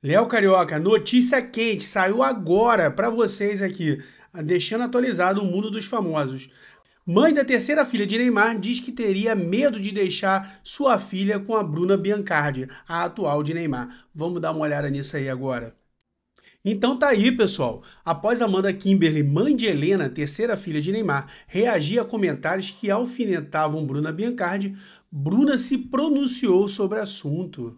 Léo Carioca, notícia quente, saiu agora para vocês aqui, deixando atualizado o mundo dos famosos. Mãe da terceira filha de Neymar diz que teria medo de deixar sua filha com a Bruna Biancardi, a atual de Neymar. Vamos dar uma olhada nisso aí agora. Então tá aí, pessoal. Após Amanda Kimberly, mãe de Helena, terceira filha de Neymar, reagir a comentários que alfinetavam Bruna Biancardi, Bruna se pronunciou sobre o assunto.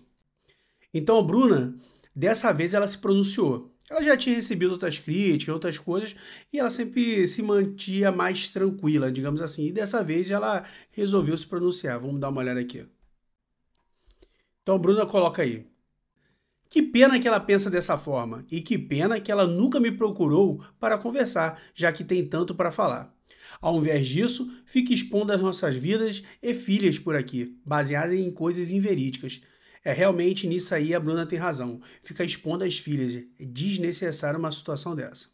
Então, Bruna, Dessa vez ela se pronunciou. Ela já tinha recebido outras críticas, outras coisas, e ela sempre se mantia mais tranquila, digamos assim. E dessa vez ela resolveu se pronunciar. Vamos dar uma olhada aqui. Então, Bruna coloca aí. Que pena que ela pensa dessa forma, e que pena que ela nunca me procurou para conversar, já que tem tanto para falar. Ao invés disso, fica expondo as nossas vidas e filhas por aqui, baseada em coisas inverídicas. É realmente nisso aí a Bruna tem razão. Fica expondo as filhas. É desnecessário uma situação dessa.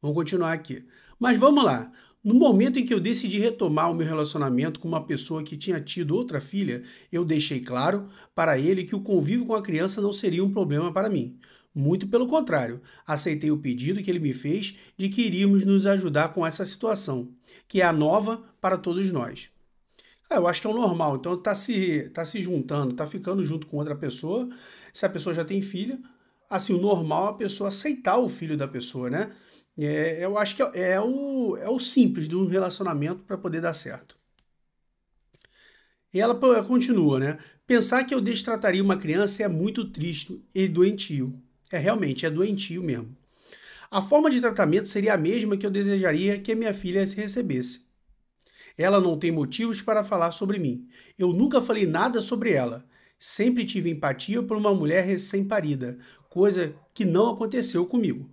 Vamos continuar aqui. Mas vamos lá. No momento em que eu decidi retomar o meu relacionamento com uma pessoa que tinha tido outra filha, eu deixei claro para ele que o convívio com a criança não seria um problema para mim. Muito pelo contrário, aceitei o pedido que ele me fez de que iríamos nos ajudar com essa situação, que é a nova para todos nós. É, eu acho que é o normal. Então tá se, tá se juntando, tá ficando junto com outra pessoa. Se a pessoa já tem filha, assim, o normal é a pessoa aceitar o filho da pessoa, né? É, eu acho que é, é o, é o simples de um relacionamento para poder dar certo. E ela continua, né? Pensar que eu destrataria uma criança é muito triste e doentio. É realmente, é doentio mesmo. A forma de tratamento seria a mesma que eu desejaria que a minha filha recebesse. Ela não tem motivos para falar sobre mim. Eu nunca falei nada sobre ela. Sempre tive empatia por uma mulher recém-parida, coisa que não aconteceu comigo.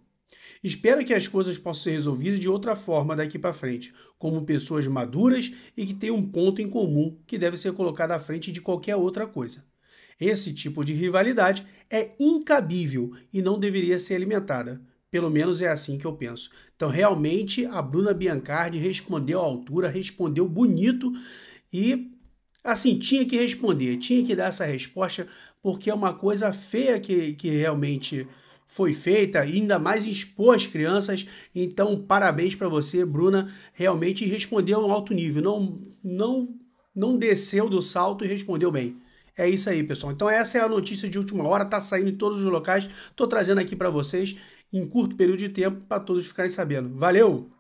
Espero que as coisas possam ser resolvidas de outra forma daqui para frente, como pessoas maduras e que têm um ponto em comum que deve ser colocado à frente de qualquer outra coisa. Esse tipo de rivalidade é incabível e não deveria ser alimentada, pelo menos é assim que eu penso. Então, realmente, a Bruna Biancardi respondeu à altura, respondeu bonito e, assim, tinha que responder, tinha que dar essa resposta, porque é uma coisa feia que, que realmente foi feita, ainda mais expor as crianças. Então, parabéns para você, Bruna. Realmente respondeu a um alto nível, não, não, não desceu do salto e respondeu bem. É isso aí, pessoal. Então essa é a notícia de última hora, tá saindo em todos os locais. Tô trazendo aqui para vocês em curto período de tempo para todos ficarem sabendo. Valeu!